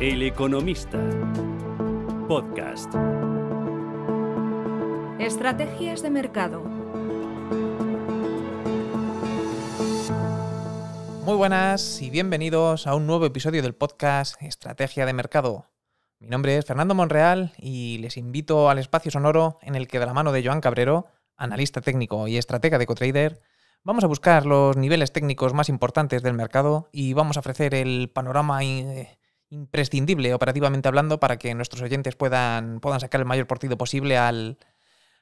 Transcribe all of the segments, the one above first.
El Economista. Podcast. Estrategias de mercado. Muy buenas y bienvenidos a un nuevo episodio del podcast Estrategia de Mercado. Mi nombre es Fernando Monreal y les invito al espacio sonoro en el que de la mano de Joan Cabrero, analista técnico y estratega de Cotrader, Vamos a buscar los niveles técnicos más importantes del mercado y vamos a ofrecer el panorama imprescindible operativamente hablando para que nuestros oyentes puedan, puedan sacar el mayor partido posible al,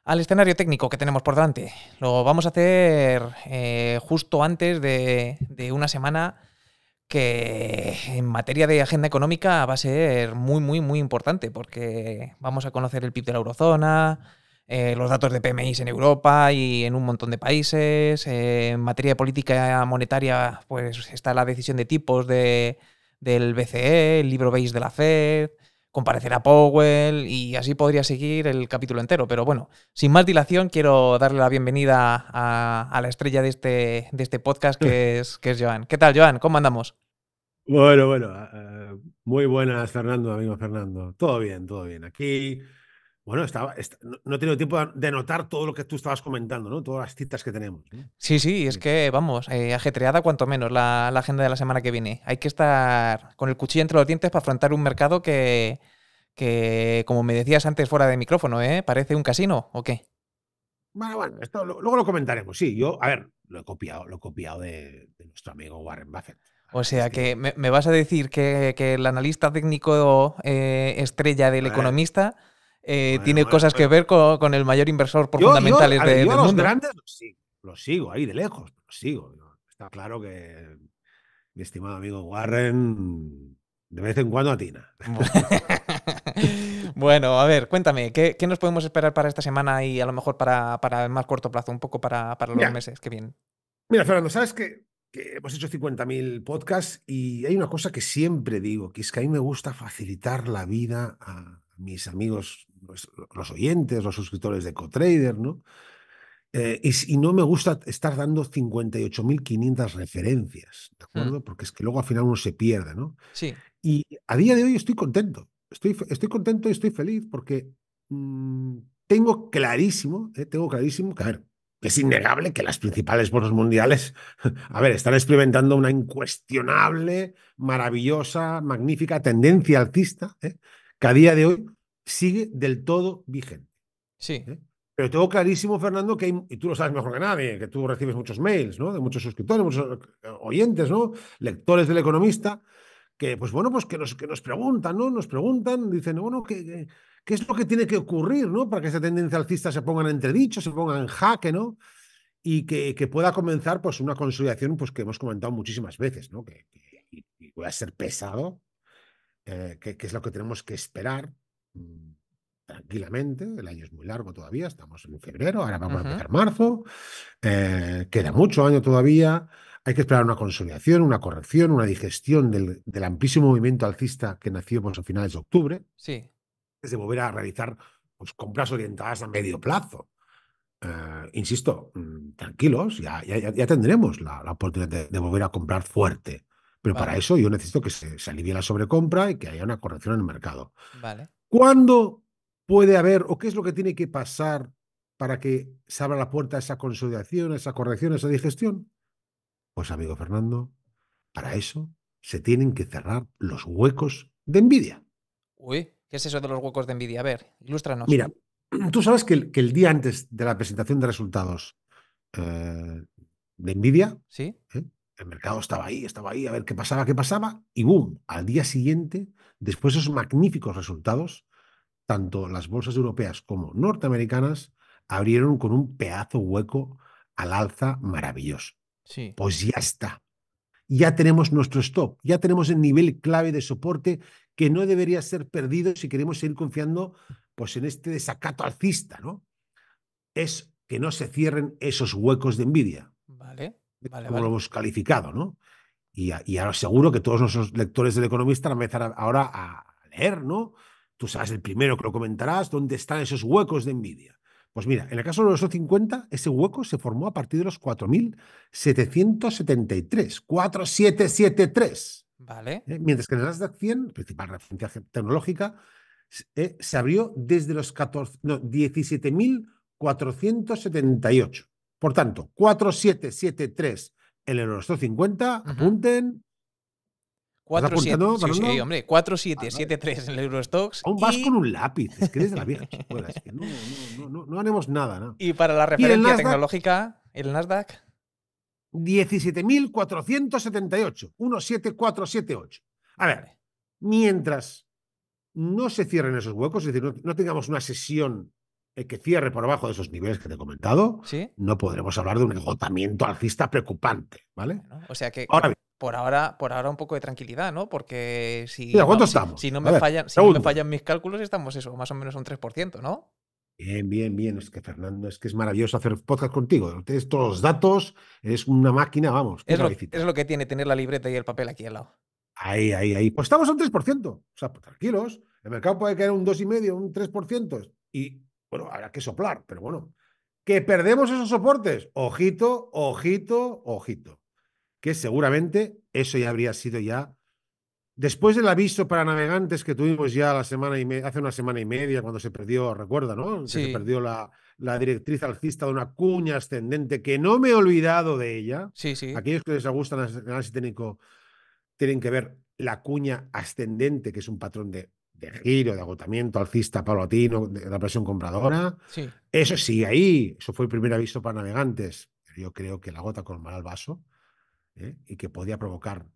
al escenario técnico que tenemos por delante. Lo vamos a hacer eh, justo antes de, de una semana que en materia de agenda económica va a ser muy, muy, muy importante porque vamos a conocer el PIB de la eurozona, eh, los datos de PMI en Europa y en un montón de países. Eh, en materia de política monetaria, pues está la decisión de tipos de, del BCE, el libro Base de la Fed, comparecerá Powell y así podría seguir el capítulo entero. Pero bueno, sin más dilación, quiero darle la bienvenida a, la estrella de este, de este podcast que es, que es Joan. ¿Qué tal, Joan? ¿Cómo andamos? Bueno, bueno, eh, muy buenas, Fernando, amigo Fernando. Todo bien, todo bien. Aquí bueno, estaba, no he tenido tiempo de notar todo lo que tú estabas comentando, ¿no? Todas las citas que tenemos. Sí, sí, es que vamos, eh, ajetreada cuanto menos la, agenda de la semana que viene. Hay que estar con el cuchillo entre los dientes para afrontar un mercado que, que como me decías antes fuera de micrófono, ¿eh? Parece un casino, ¿o qué? Bueno, bueno, esto luego lo comentaremos. Sí, yo, a ver, lo he copiado, lo he copiado de, nuestro amigo Warren Buffett. O sea que me, vas a decir que, el analista técnico eh, estrella del economista eh, tiene cosas que ver con, el mayor inversor por fundamentales del grandes sigo, ahí de lejos, los sigo. Está claro que mi estimado amigo Warren de vez en cuando atina. bueno, a ver, cuéntame, ¿qué, nos podemos esperar para esta semana y a lo mejor para, el más corto plazo, un poco para, para los meses que vienen? Mira, Fernando, sabes que, que hemos hecho 50.000 podcasts y hay una cosa que siempre digo, que es que a mí me gusta facilitar la vida a mis amigos los, oyentes, los suscriptores de CoTrader, ¿no? Eh, y, no me gusta estar dando 58.500 referencias, ¿de hmm. acuerdo? Porque es que luego al final uno se pierde, ¿no? Sí. Y a día de hoy estoy contento, estoy, estoy contento y estoy feliz porque mm, tengo clarísimo, eh, tengo clarísimo que, a ver, es innegable que las principales bonos mundiales, a ver, están experimentando una incuestionable, maravillosa, magnífica tendencia alcista, eh, que a día de hoy sigue del todo vigente. Sí. ¿eh? Pero tengo clarísimo, Fernando, que hay, y tú lo sabes mejor que nadie, que tú recibes muchos mails, ¿no? De muchos suscriptores, muchos eh, oyentes, ¿no? Lectores del Economista, que, pues bueno, pues que nos, que nos preguntan, ¿no? Nos preguntan, dicen, bueno, ¿qué, qué es lo que tiene que ocurrir, ¿no? Para que esa tendencia alcista se ponga en entredicho, se ponga en jaque, ¿no? Y que, que pueda comenzar, pues, una consolidación, pues, que hemos comentado muchísimas veces, ¿no? Que, que a ser pesado, eh, que, que es lo que tenemos que esperar, Mm, tranquilamente, el año es muy largo todavía, estamos en febrero, ahora vamos a empezar marzo, eh, queda mucho año todavía, hay que esperar una consolidación, una corrección, una digestión del, del amplísimo movimiento alcista que nació pues, a finales de octubre, sí. es de volver a realizar pues, compras orientadas a medio plazo. Eh, insisto, mm, tranquilos, ya, ya, tendremos la, oportunidad de, volver a comprar fuerte. Pero para eso yo necesito que se, se alivie la sobrecompra y que haya una corrección en el mercado. Vale. ¿Cuándo puede haber o qué es lo que tiene que pasar para que se abra la puerta a esa consolidación, a esa corrección, a esa digestión? Pues amigo Fernando, para eso se tienen que cerrar los huecos de envidia. Uy, ¿qué es eso de los huecos de envidia? A ver, ilústranos. Mira, tú sabes que el, día antes de la presentación de resultados eh, de envidia, ¿Sí? ¿eh? el mercado estaba ahí, estaba ahí, a ver qué pasaba, qué pasaba, y boom, al día siguiente, después de esos magníficos resultados, tanto las bolsas europeas como norteamericanas abrieron con un pedazo hueco al alza maravilloso. Sí. Pues ya está. Ya tenemos nuestro stop, ya tenemos el nivel clave de soporte que no debería ser perdido si queremos seguir confiando pues, en este desacato alcista, ¿no? Es que no se cierren esos huecos de envidia. Vale, Como lo hemos calificado, ¿no? Y, ahora seguro que todos nuestros lectores del Economista van a ahora a leer, ¿no? Tú sabes el primero que lo comentarás, dónde están esos huecos de envidia. Pues mira, en el caso de los 50, ese hueco se formó a partir de los 4.773. 4773. Vale. ¿Eh? Mientras que en el Nasdaq 100, principal referencia tecnológica, eh, se abrió desde los 17.478. Por tanto, 4773 en el Eurostock 50, apunten, 4,773 eh, ah, eh. en el Eurostox. Aún vas con un lápiz, es que desde la vieja escuela, no, haremos nada. Y para la referencia tecnológica, el Nasdaq. 17.478, 17478. A ver, mientras no se cierren esos huecos, es decir, no, tengamos una sesión eh, que cierre por abajo de esos niveles que te he comentado, no podremos hablar de un agotamiento alcista preocupante, ¿vale? o sea que por ahora, por ahora un poco de tranquilidad, ¿no? Porque si, si, no, me fallan, si no me fallan mis cálculos, estamos eso, más o menos un 3%, ¿no? Bien, bien, bien. Es que Fernando, es que es maravilloso hacer podcast contigo. Tienes todos los datos, es una máquina, vamos. Es lo, es lo, que tiene tener la libreta y el papel aquí al lado. Ahí, ahí, ahí. Pues estamos a un 3%. O sea, pues tranquilos. El mercado puede caer un 2,5, un 3%. Y bueno, habrá que soplar, pero bueno. ¿Que perdemos esos soportes? Ojito, ojito, ojito que seguramente eso ya habría sido ya. Después del aviso para navegantes que tuvimos ya la semana y hace una semana y media, cuando se perdió, recuerda, ¿no? se perdió la, la, directriz alcista de una cuña ascendente que no me he olvidado de ella. Sí, sí. Aquellos que les gustan el análisis técnico tienen que ver la cuña ascendente, que es un patrón de, de giro, de agotamiento alcista paulatino, de la presión compradora. Sí. Eso sí, ahí. Eso fue el primer aviso para navegantes. Yo creo que la gota colmará el vaso. ¿eh? y que podía provocar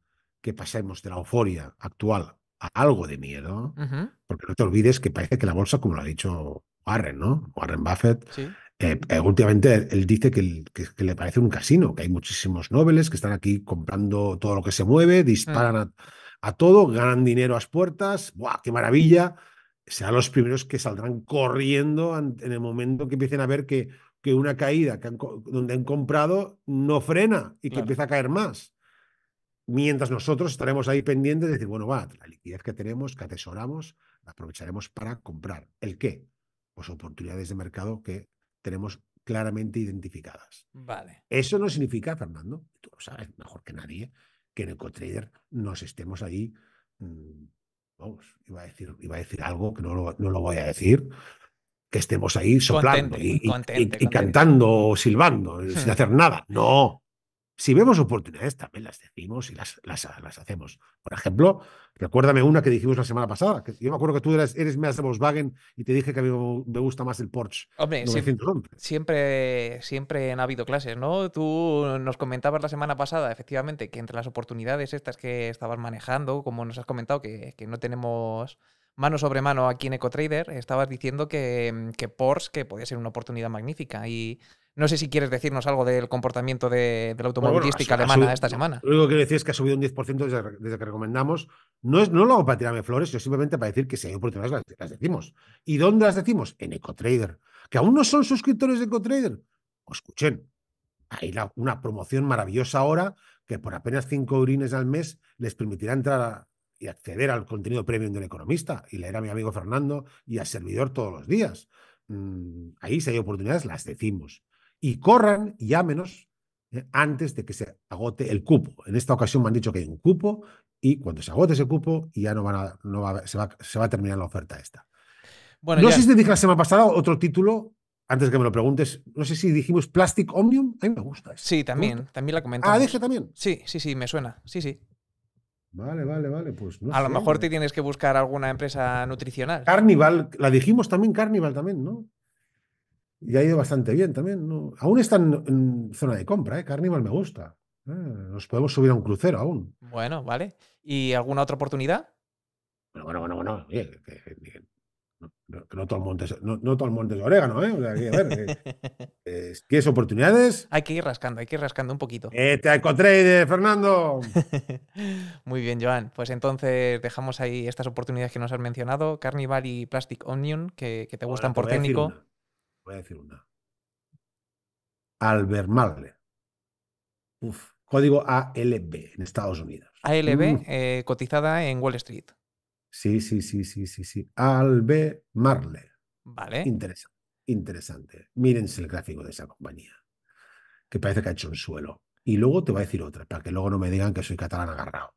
que pasemos de la euforia actual a algo de miedo, porque no te olvides que parece que la bolsa, como lo ha dicho Warren, ¿no? Warren Buffett, eh, eh, últimamente él dice que, le parece un casino, que hay muchísimos nobles que están aquí comprando todo lo que se mueve, disparan mm. a, a, todo, ganan dinero a las puertas, ¡buah, qué maravilla! Serán los primeros que saldrán corriendo en el momento que empiecen a ver que que una caída que donde han comprado no frena y que empieza a caer más. Mientras nosotros estaremos ahí pendientes de decir, bueno, va, la liquidez que tenemos, que atesoramos, la aprovecharemos para comprar. ¿El qué? Pues oportunidades de mercado que tenemos claramente identificadas. Vale. Eso no significa, Fernando, tú lo sabes mejor que nadie, que en el EcoTrader nos estemos ahí, mm, vamos, iba a decir, a decir algo que no no lo voy a decir, que estemos ahí soplando y, cantando o silbando hmm. sin hacer nada. No. Si vemos oportunidades, también las decimos y las, las, hacemos. Por ejemplo, recuérdame una que dijimos la semana pasada. Que yo me acuerdo que tú eres, eres más de Volkswagen y te dije que a mí me gusta más el Porsche. Hombre, siempre, siempre han habido clases, ¿no? Tú nos comentabas la semana pasada, efectivamente, que entre las oportunidades estas que estabas manejando, como nos has comentado, que, que no tenemos mano sobre mano aquí en EcoTrader, estabas diciendo que, mm, que Porsche que podía ser una oportunidad magnífica y no sé si quieres decirnos algo del comportamiento de, de la pues automovilística alemana esta semana. Lo único que quiero decir es que ha subido un 10% desde, que recomendamos. No, es, no lo hago para tirarme flores, yo simplemente para decir que si hay oportunidades las, decimos. ¿Y dónde las decimos? En EcoTrader. Que aún no son suscriptores de EcoTrader. Pues escuchen, hay una promoción maravillosa ahora que por apenas 5 urines al mes les permitirá entrar a, y acceder al contenido premium del economista y leer a mi amigo Fernando y a servidor todos los días. Mm, ahí si hay oportunidades las decimos. Y corran, llámenos eh, antes de que se agote el cupo. En esta ocasión me han dicho que hay un cupo y cuando se agote ese cupo ya no, van a, no va, se, va, a terminar la oferta esta. Bueno, no sé si te dije la semana pasada otro título antes que me lo preguntes, no sé si dijimos Plastic Omnium, a mí me gusta. Sí, también, también la ah, comentamos. Ah, dije también. Sí, sí, sí, me suena. Sí, sí. Vale, vale, vale. Pues no a lo mejor te tienes que buscar alguna empresa nutricional. Carnival, la dijimos también, Carnival también, ¿no? Y ha ido bastante bien también. ¿no? Aún está en, zona de compra, ¿eh? Carnival me gusta. Eh, nos podemos subir a un crucero aún. Bueno, vale. ¿Y alguna otra oportunidad? Bueno, bueno, bueno, bueno. bien, bien. No, todo el monte, no, es orégano, ¿eh? oportunidades? Hay que ir rascando, hay que ir rascando un poquito. Eh, ¡Te encontré, eh, Fernando! Muy bien, Joan. Pues entonces dejamos ahí estas oportunidades que nos has mencionado, Carnival y Plastic Onion, que, te gustan por técnico. voy a decir una. Albermagle. Uf, código ALB en Estados Unidos. ALB, mm. eh, cotizada en Wall Street. Sí, sí, sí, sí, sí, sí. Albe Marle. Vale. Interesante. Interesante. Mírense el gráfico de esa compañía, que parece que ha hecho un suelo. Y luego te voy a decir otra, para que luego no me digan que soy catalán agarrado.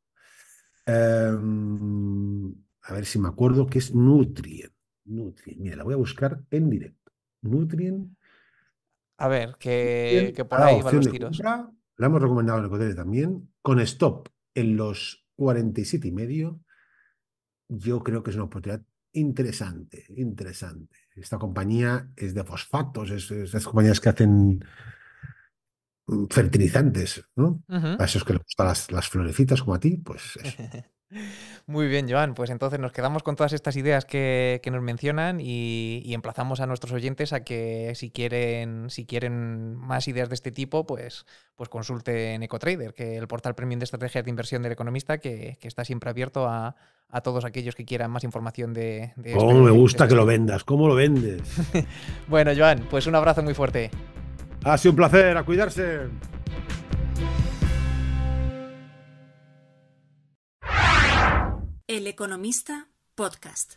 Em, a ver si me acuerdo que es Nutrien. Nutrien. Mira, la voy a buscar en directo. Nutrien. A ver, que, por ahí van los tiros. la hemos recomendado en el hotel también, con stop en los 47 y medio yo creo que es una oportunidad interesante, interesante. Esta compañía es de fosfatos, es, de las compañías que hacen mm, fertilizantes, ¿no? A esos que les gustan las, las florecitas como a ti, pues eso. Muy bien, Joan. Pues entonces nos quedamos con todas estas ideas que, nos mencionan y, emplazamos a nuestros oyentes a que si quieren, si quieren más ideas de este tipo, pues, pues consulten EcoTrader, que el portal premium de estrategias de inversión del economista, que, está siempre abierto a, todos aquellos que quieran más información de... de ¿Cómo este me gusta este que lo vendas? ¿Cómo lo vendes? bueno, Joan, pues un abrazo muy fuerte. Ha sido un placer, a cuidarse. El Economista Podcast.